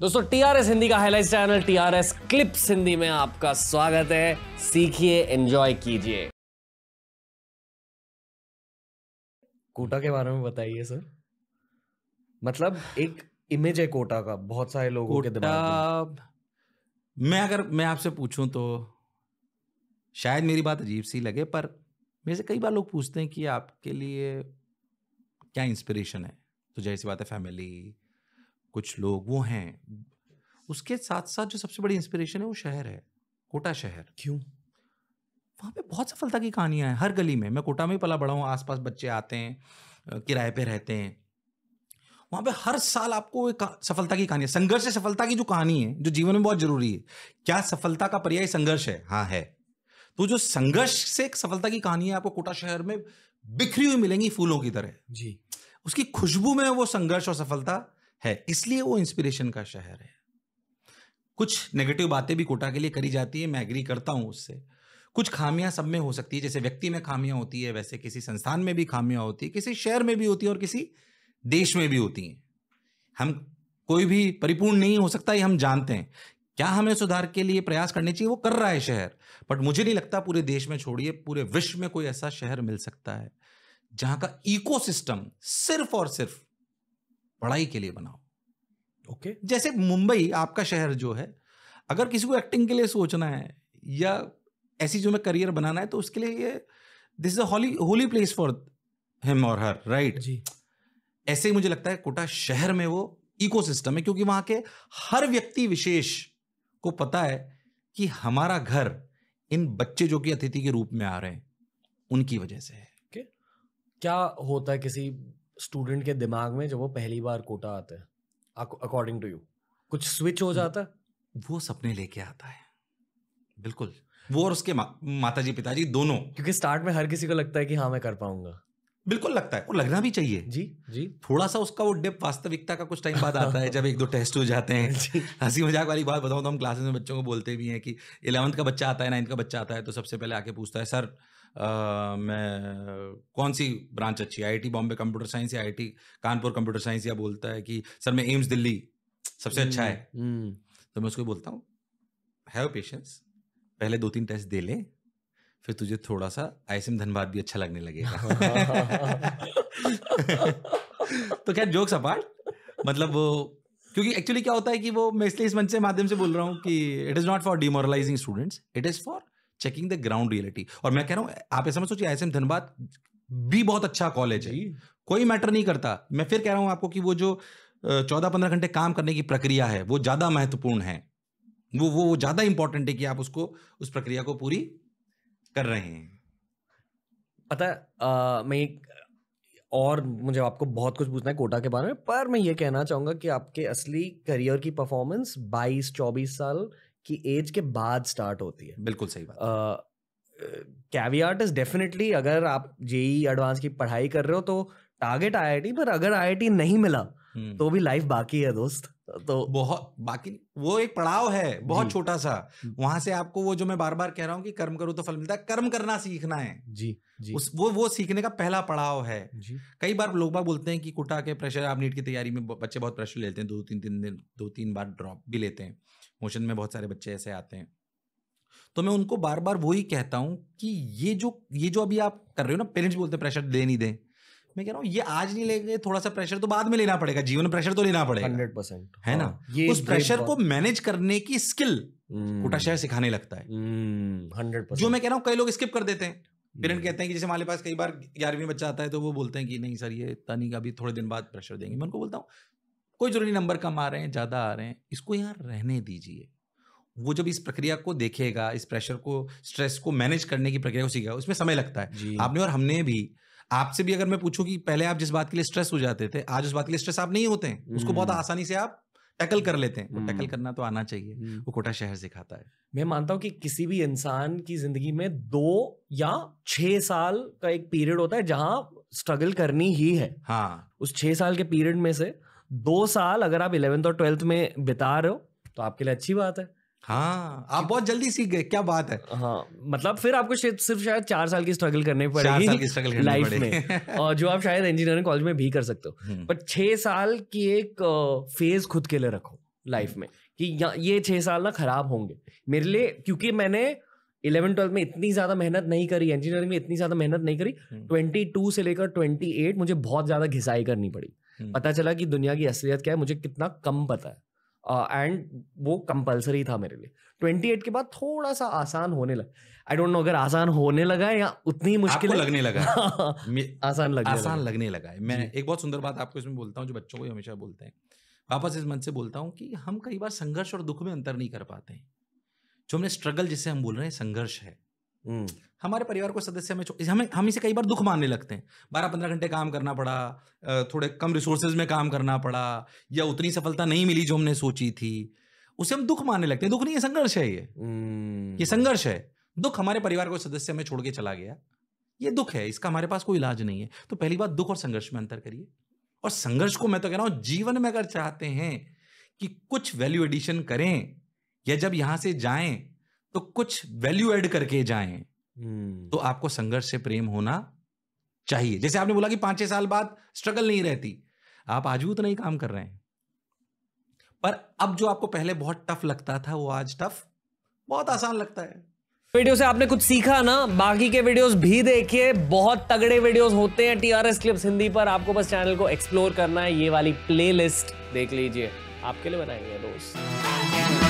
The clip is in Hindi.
दोस्तों टीआरएस हिंदी का highlight channel TRS clips Hindi में आपका स्वागत है सीखिए एंजॉय कीजिए कोटा के बारे में बताइए सर मतलब एक इमेज है कोटा का बहुत सारे लोगों के दिमाग में मैं अगर मैं आपसे पूछूं तो शायद मेरी बात अजीब सी लगे पर मेरे से कई बार लोग पूछते हैं कि आपके लिए क्या इंस्पिरेशन है तो जैसी बात है फैमिली कुछ लोग वो हैं उसके साथ साथ जो सबसे बड़ी इंस्पिरेशन है वो शहर है कोटा शहर क्यों वहाँ पे बहुत सफलता की कहानियाँ हैं हर गली में मैं कोटा में ही पला बड़ा हूँ आसपास बच्चे आते हैं किराए पे रहते हैं वहाँ पे हर साल आपको एक सफलता की कहानी संघर्ष से सफलता की जो कहानी है जो जीवन में बहुत जरूरी है क्या सफलता का पर्याय संघर्ष है हाँ है तो जो संघर्ष से एक सफलता की कहानी है आपको कोटा शहर में बिखरी हुई मिलेंगी फूलों की तरह जी उसकी खुशबू में वो संघर्ष और सफलता है इसलिए वो इंस्पिरेशन का शहर है कुछ नेगेटिव बातें भी कोटा के लिए करी जाती है मैं एग्री करता हूं उससे कुछ खामियां सब में हो सकती है जैसे व्यक्ति में खामियां होती है वैसे किसी संस्थान में भी खामियां होती है किसी शहर में भी होती है और किसी देश में भी होती हैं हम कोई भी परिपूर्ण नहीं हो सकता ये हम जानते हैं क्या हमें सुधार के लिए प्रयास करने चाहिए वो कर रहा है शहर बट मुझे नहीं लगता पूरे देश में छोड़िए पूरे विश्व में कोई ऐसा शहर मिल सकता है जहां का इकोसिस्टम सिर्फ और सिर्फ पढ़ाई के लिए बनाओ ओके okay. जैसे मुंबई आपका शहर जो है अगर किसी को एक्टिंग के लिए सोचना है या ऐसी जो में करियर बनाना है तो उसके लिए ये this is a holy place for him और हर राइट जी ऐसे ही मुझे लगता है कोटा शहर में वो इकोसिस्टम है क्योंकि वहां के हर व्यक्ति विशेष को पता है कि हमारा घर इन बच्चे जो कि अतिथि के रूप में आ रहे हैं उनकी वजह से है okay. क्या होता है किसी स्टूडेंट के दिमाग में जब वो पहली बार कोटा आता है अकॉर्डिंग टू यू कुछ स्विच हो जाता है वो सपने लेके आता है बिल्कुल वो और उसके मा, माता जी पिताजी दोनों क्योंकि स्टार्ट में हर किसी को लगता है कि हाँ मैं कर पाऊंगा बिल्कुल लगता है और लगना भी चाहिए जी जी थोड़ा सा उसका वो डिप वास्तविकता का कुछ टाइम बाद आता है जब एक दो टेस्ट हो जाते हैं हंसी मजाक वाली बात बताऊँ तो हम क्लासेस में बच्चों को बोलते भी हैं कि इलेवंथ का बच्चा आता है नाइन्थ का बच्चा आता है तो सबसे पहले आके पूछता है सर आ, मैं कौन सी ब्रांच अच्छी है आई बॉम्बे कंप्यूटर साइंस या आई कानपुर कंप्यूटर साइंस या बोलता है कि सर मैं एम्स दिल्ली सबसे अच्छा हम्म, है हम्म। तो मैं उसको बोलता हूँ हैव पेशेंस पहले दो तीन टेस्ट दे लें फिर तुझे थोड़ा सा आईसीएम धनबाद भी अच्छा लगने लगेगा तो क्या जोक्स अपार्ट मतलब वो क्योंकि एक्चुअली क्या होता है कि वो मैं इसलिए इस मंच से माध्यम से बोल रहा हूँ कि it is not for demoralizing students it is for checking the ground reality और मैं कह रहा हूँ आप ऐसा मत सोचिए आई धनबाद भी बहुत अच्छा कॉलेज है कोई मैटर नहीं करता मैं फिर कह रहा हूँ आपको कि वो जो चौदह पंद्रह घंटे काम करने की प्रक्रिया है वो ज़्यादा महत्वपूर्ण है वो वो ज़्यादा इंपॉर्टेंट है कि आप उसको उस प्रक्रिया को पूरी कर रहे हैं पता है आ, मैं एक और मुझे आपको बहुत कुछ पूछना है कोटा के बारे में पर मैं ये कहना चाहूँगा कि आपके असली करियर की परफॉर्मेंस 22 24 साल की एज के बाद स्टार्ट होती है बिल्कुल सही बात आ, कैवियाट इज डेफिनेटली अगर आप जेई एडवांस e e की पढ़ाई कर रहे हो तो टारगेट आईआईटी पर अगर आईआईटी नहीं मिला हम्म। तो भी लाइफ बाकी है दोस्त तो बहुत बाकी वो एक पड़ाव है बहुत छोटा सा हम्म। वहां से आपको वो जो मैं बार बार कह रहा हूँ कि कर्म करो तो फल मिलता है कर्म करना सीखना है जी जी उस वो वो सीखने का पहला पड़ाव है जी कई बार लोग बार बोलते हैं कि कुटा के प्रेशर आप नीट की तैयारी में बच्चे बहुत प्रेशर लेते हैं दो तीन तीन दिन दो तीन बार ड्रॉप भी लेते हैं मोशन में बहुत सारे बच्चे ऐसे आते हैं तो मैं उनको बार बार वही कहता हूँ कि ये जो ये जो अभी आप कर रहे हो ना पेरेंट्स बोलते हैं प्रेशर दे नहीं दें मैं कह रहा हूँ ये आज नहीं लेंगे थोड़ा सा प्रेशर तो बाद में लेना पड़ेगा जीवन प्रेशर तो लेना पड़ेगा हंड्रेड परसेंट है ना हाँ, ये उस प्रेशर को मैनेज करने की स्किल हम्म। कोटा शहर सिखाने लगता है हम्म, हंड्रेड जो मैं कह रहा हूँ कई लोग स्किप कर देते हैं पेरेंट हम्म। कहते हैं कि जैसे हमारे पास कई बार ग्यारहवीं बच्चा आता है तो वो बोलते हैं कि नहीं सर ये तानी का अभी थोड़े दिन बाद प्रेशर देंगे मैं उनको बोलता हूँ कोई जरूरी नंबर कम आ रहे हैं ज़्यादा आ रहे हैं इसको यहाँ रहने दीजिए वो जब इस प्रक्रिया को देखेगा इस प्रेशर को स्ट्रेस को मैनेज करने की प्रक्रिया को सीखेगा उसमें समय लगता है आपने और हमने भी आपसे भी अगर मैं पूछूं कि पहले आप जिस बात के लिए स्ट्रेस हो जाते थे आज उस बात के लिए स्ट्रेस आप नहीं होते हैं उसको बहुत हम्म। आसानी से आप टैकल कर लेते हैं वो टैकल हम्म। करना तो आना चाहिए हम्म। वो कोटा शहर सिखाता है मैं मानता हूँ कि किसी भी इंसान की जिंदगी में दो या छह साल का एक पीरियड होता है जहां स्ट्रगल करनी ही है हाँ उस छह साल के पीरियड में से दो साल अगर आप इलेवेंथ और ट्वेल्थ में बिता रहे हो तो आपके लिए अच्छी बात है हाँ आप बहुत जल्दी सीख गए क्या बात है हाँ मतलब फिर आपको सिर्फ शायद चार साल की स्ट्रगल करने पड़ेगी लाइफ में और जो आप शायद इंजीनियरिंग कॉलेज में भी कर सकते हो हम्म। पर छह साल की एक फेज खुद के लिए रखो लाइफ में कि ये छह साल ना खराब होंगे मेरे लिए क्योंकि मैंने इलेवन ट्वेल्थ में इतनी ज्यादा मेहनत नहीं करी इंजीनियरिंग में इतनी ज्यादा मेहनत नहीं करी ट्वेंटी हम्म। टू से लेकर ट्वेंटी एट मुझे बहुत ज्यादा घिसाई करनी पड़ी हम्म। पता चला कि दुनिया की असलियत क्या है मुझे कितना कम पता है एंड uh, वो कंपलसरी था मेरे लिए ट्वेंटी एट के बाद थोड़ा सा आसान होने लगा आई डोंट नो अगर आसान होने लगा या उतनी मुश्किल हाँ, लगने लगा आसान लगने आसान लगा। लगने लगा है मैं एक बहुत सुंदर बात आपको इसमें बोलता हूँ जो बच्चों को हमेशा बोलते हैं वापस इस मन से बोलता हूँ कि हम कई बार संघर्ष और दुख में अंतर नहीं कर पाते हैं जो हमने स्ट्रगल जिसे हम बोल रहे हैं संघर्ष है हम्म। हमारे परिवार को सदस्य हमें हमें हम इसे कई बार दुख मानने लगते हैं बारह पंद्रह घंटे काम करना पड़ा थोड़े कम रिसोर्सेज में काम करना पड़ा या उतनी सफलता नहीं मिली जो हमने सोची थी उसे हम दुख मानने लगते हैं दुख नहीं है संघर्ष है ये हम्म। ये संघर्ष है दुख हमारे परिवार को सदस्य हमें छोड़ के चला गया ये दुख है इसका हमारे पास कोई इलाज नहीं है तो पहली बात दुख और संघर्ष में अंतर करिए और संघर्ष को मैं तो कह रहा हूं जीवन में अगर चाहते हैं कि कुछ वैल्यू एडिशन करें या जब यहां से जाएं तो कुछ वैल्यू एड करके जाए हम्म। तो आपको संघर्ष से प्रेम होना चाहिए जैसे आपने बोला कि पांच छह साल बाद स्ट्रगल नहीं रहती आप आज भी उतना ही काम कर रहे हैं पर अब जो आपको पहले बहुत टफ लगता था वो आज टफ बहुत आसान लगता है वीडियो से आपने कुछ सीखा ना बाकी के वीडियोस भी देखिए बहुत तगड़े वीडियोस होते हैं टीआरएस क्लिप्स हिंदी पर आपको बस चैनल को एक्सप्लोर करना है ये वाली प्लेलिस्ट देख लीजिए आपके लिए बनाएंगे दोस्त